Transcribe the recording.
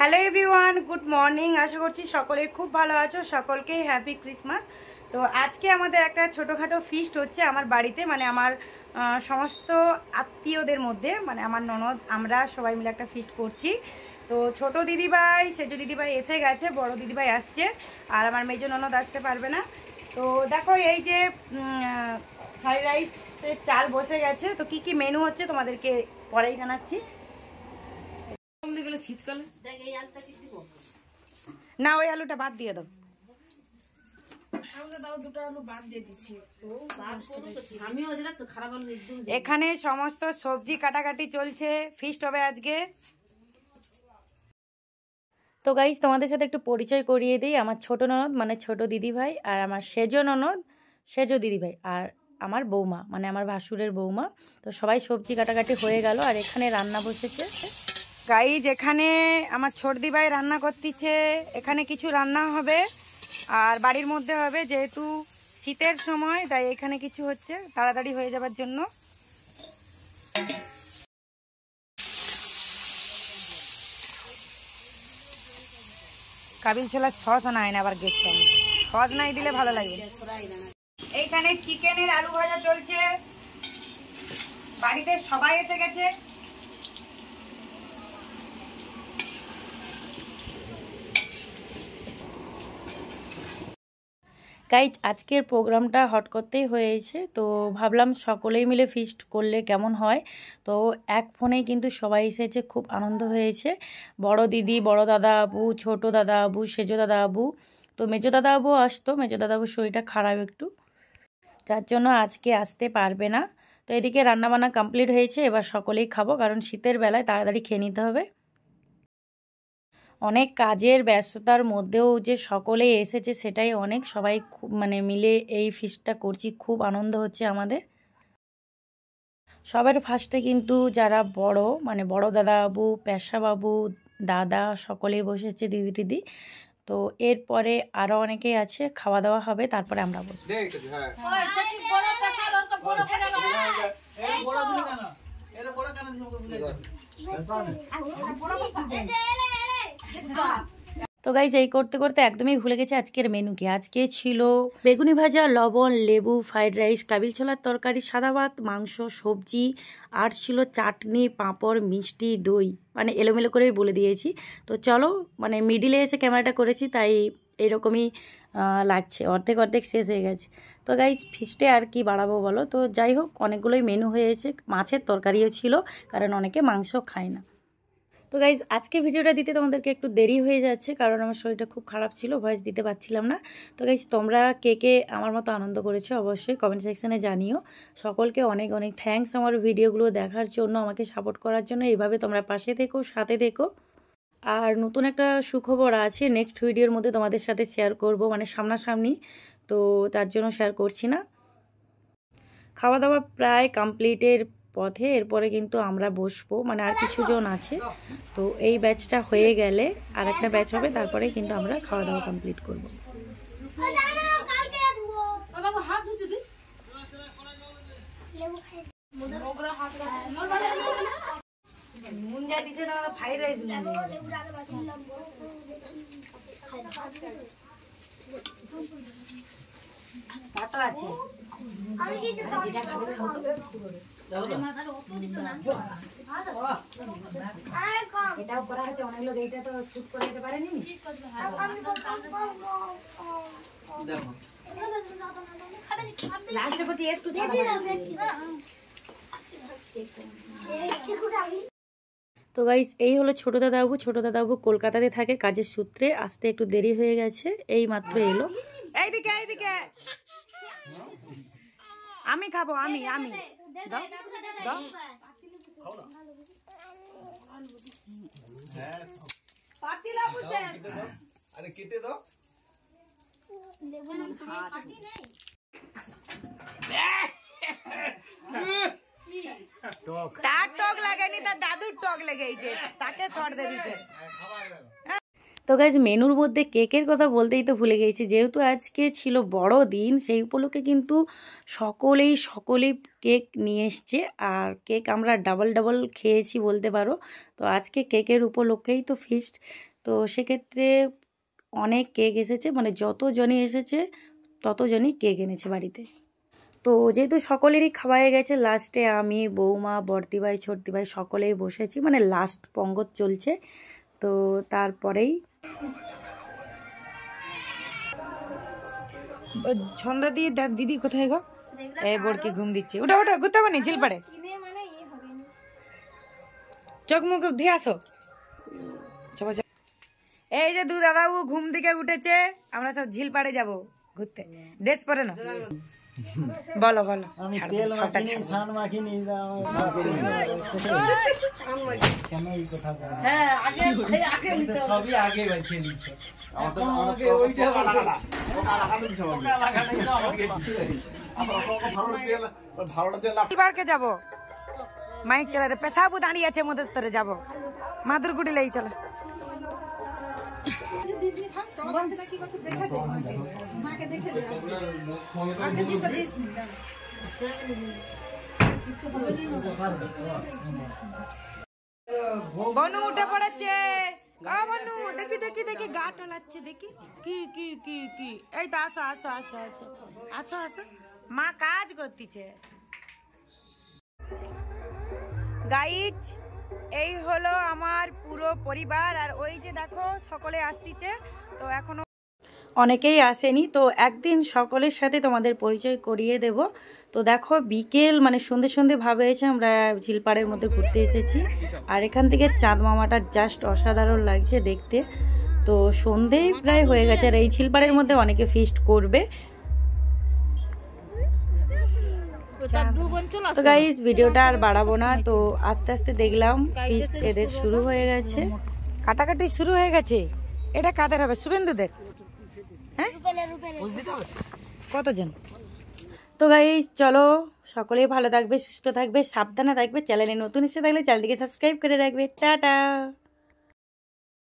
Hello everyone good morning আশা করছি সকলে খুব ভালো আছো সকলকেই হ্যাপি ক্রিসমাস তো আজকে আমাদের একটা ছোটোখাটো ফিস্ট হচ্ছে আমার বাড়িতে মানে আমার সমস্ত আত্মীয়দের মধ্যে মানে আমার ননদ আমরা সবাই মিলে একটা ফিস্ট করছি তো ছোট দিদিভাই সেজো দিদিভাই এসে গেছে বড় দিদিভাই আসছে আর আমার মেজো ননদ আসতে পারবে না তো দেখো এই যে ফ্রাইড রাইসের চাল বসে গেছে তো কি কি মেনু হচ্ছে তোমাদেরকে পরেই জানাচ্ছি কমতে শীতকালে না ওই আলুটা বাদ দিয়ে দাও এখানে সমস্ত সবজি কাটাকাটি চলছে ফিস্ট হবে আজকে তো গাইজ তোমাদের সাথে একটু পরিচয় করিয়ে দিই আমার ছোট ননদ মানে ছোট দিদি ভাই আর আমার সেজ ননদ সেজো দিদি ভাই আর আমার বৌমা মানে আমার ভাসুরের বৌমা তো সবাই সবজি কাটাকাটি হয়ে গেল আর এখানে রান্না বসেছে গাইজ এখানে আমার ছর্দি ভাই রান্না করতেছে এখানে কিছু রান্না হবে আর বাড়ির মধ্যে হবে যেহেতু শীতের সময় তাই এখানে কিছু হচ্ছে তাড়াতাড়ি হয়ে যাবার জন্য কাবিল ছোলার সস আনায় না আবার গেছে আমি সস নাই দিলে ভালো লাগে এইখানে চিকেনের আলু ভাজা চলছে বাড়িতে সবাই এসে গেছে গাইজ আজকের প্রোগ্রামটা হট করতেই হয়েছে তো ভাবলাম সকলেই মিলে ফিস্ট করলে কেমন হয় তো এক ফোনেই কিন্তু সবাই এসেছে খুব আনন্দ হয়েছে বড় দিদি বড় দাদা আবু ছোট দাদা আবু সেজো দাদা আবু তো মেজো দাদা আবু আসতো মেজো দাদা আবু শরীরটা খারাপ একটু যার জন্য আজকে আসতে পারবে না তো এদিকে রান্নাবান্না কমপ্লিট হয়েছে এবার সকলেই খাবো কারণ শীতের বেলায় তাড়াতাড়ি খেয়ে নিতে হবে অনেক কাজের ব্যস্ততার মধ্যেও যে সকলে এসেছে সেটাই অনেক সবাই খুব মানে মিলে এই ফিস্টটা করছি খুব আনন্দ হচ্ছে আমাদের সবার ফার্স্টে কিন্তু যারা বড় মানে বড় দাদাবাবু পেশাবাবু দাদা সকলেই বসেছে দিদি দিদি তো এরপরে আরো অনেকেই আছে খাওয়া দাওয়া হবে তারপরে আমরা বসবো হ্যাঁ তো গাইজ এই করতে করতে একদমই ভুলে গেছে আজকের মেনু কি আজকে ছিল বেগুনি ভাজা লবণ লেবু ফ্রাইড রাইস কাবিল ছোলার তরকারি সাদা ভাত মাংস সবজি আর ছিল চাটনি পাঁপড় মিষ্টি দই মানে এলোমেলো করেই বলে দিয়েছি তো চলো মানে মিডিলে এসে ক্যামেরাটা করেছি তাই এরকমই লাগছে অর্ধেক অর্ধেক শেষ হয়ে গেছে তো গাইজ ফিস্টে আর কি বাড়াবো বলো তো যাই হোক অনেকগুলোই মেনু হয়েছে মাছের তরকারিও ছিল কারণ অনেকে মাংস খায় না তো গাইজ আজকে ভিডিওটা দিতে তোমাদেরকে একটু দেরি হয়ে যাচ্ছে কারণ আমার শরীরটা খুব খারাপ ছিল ভয়েস দিতে পারছিলাম না তো গাইজ তোমরা কে কে আমার মতো আনন্দ করেছে অবশ্যই কমেন্ট সেকশানে জানিও সকলকে অনেক অনেক থ্যাংকস আমার ভিডিওগুলো দেখার জন্য আমাকে সাপোর্ট করার জন্য এইভাবে তোমরা পাশে থেকো সাথে থেকো আর নতুন একটা সুখবর আছে নেক্সট ভিডিওর মধ্যে তোমাদের সাথে শেয়ার করব মানে সামনাসামনি তো তার জন্য শেয়ার করছি না খাওয়া দাওয়া প্রায় কমপ্লিটের পথে এরপরে কিন্তু আমরা বসবো মানে আর কিছুজন আছে তো এই ব্যাচটা হয়ে গেলে আর একটা ব্যাচ হবে তারপরে কিন্তু আমরা খাওয়া দাওয়া কমপ্লিট করব আছে তো তো গাইস এই হলো ছোট দাদাবু ছোট দাদাবু কলকাতাতে থাকে কাজের সূত্রে আসতে একটু দেরি হয়ে গেছে এই মাত্র এলো হ্যাঁ। এইদিকে এইদিকে হ্যাঁ। আমি খাবো আমি আমি হ্যাঁ। তার টক লাগেনি তার দাদুর টক লেগেছে তাকে ছড় দিয়েছে তো গাইজ মেনুর মধ্যে কেকের কথা বলতেই তো ভুলে গেছি যেহেতু আজকে ছিল বড় দিন সেই উপলক্ষে কিন্তু সকলেই সকলেই কেক নিয়ে এসছে আর কেক আমরা ডাবল ডাবল খেয়েছি বলতে পারো তো আজকে কেকের উপলক্ষেই তো ফিস্ট তো সেক্ষেত্রে অনেক কেক এসেছে মানে যতজনই এসেছে ততজনই কেক এনেছে বাড়িতে তো যেহেতু সকলেরই খাওয়াই গেছে লাস্টে আমি বৌমা বর্দিভাই ছোটদিভাই সকলেই বসেছি মানে লাস্ট পঙ্গত চলছে তো তারপরেই ছন্দা দিয়ে দিদি কোথায় গো এ বোরকে ঘুম দিচ্ছে ওটা ওটা গুতা মানে চিল পাড়ে ইয়ে চোখ মুখ ধুয়ে আসো এই যে দু দাদা ও ঘুম দিকে উঠেছে আমরা সব ঝিল পাড়ে যাবো ঘুরতে হ্যাঁ। ড্রেস পরে না বলো বলো আমি মাইক রে পেশাবু দাঁড়িয়ে আছে মোদের যাবো মাদুরগুড়ি লেই চলে বনু উঠে পড়েছে বনু দেখি দেখি দেখি গা টলাচ্ছে দেখি কি কি কি কি এই তো আসো আসো আসো আসো আসো আসো মা কাজ করতেছে গাইছ এই হলো আমার পুরো পরিবার আর ওই যে দেখো সকলে আসতেছে তো এখনও অনেকেই আসেনি তো একদিন সকলের সাথে তোমাদের পরিচয় করিয়ে দেব তো দেখো বিকেল মানে সন্ধে সন্ধে ভাবে এসে আমরা ঝিলপাড়ের মধ্যে ঘুরতে এসেছি আর এখান থেকে চাঁদ মামাটা জাস্ট অসাধারণ লাগছে দেখতে তো সন্ধেই প্রায় হয়ে গেছে আর এই ঝিলপাড়ের মধ্যে অনেকে ফিস্ট করবে তো গাইজ ভিডিওটা আর বাড়াবো না তো আস্তে আস্তে দেখলাম এদের শুরু হয়ে গেছে কাটাকাটি শুরু হয়ে গেছে এটা কাদের হবে শুভেন্দুদের হ্যাঁ কতজন তো গাই চলো সকলেই ভালো থাকবে সুস্থ থাকবে সাবধানে থাকবে চ্যানেলে নতুন এসে থাকলে চ্যানেলটিকে সাবস্ক্রাইব করে রাখবে টাটা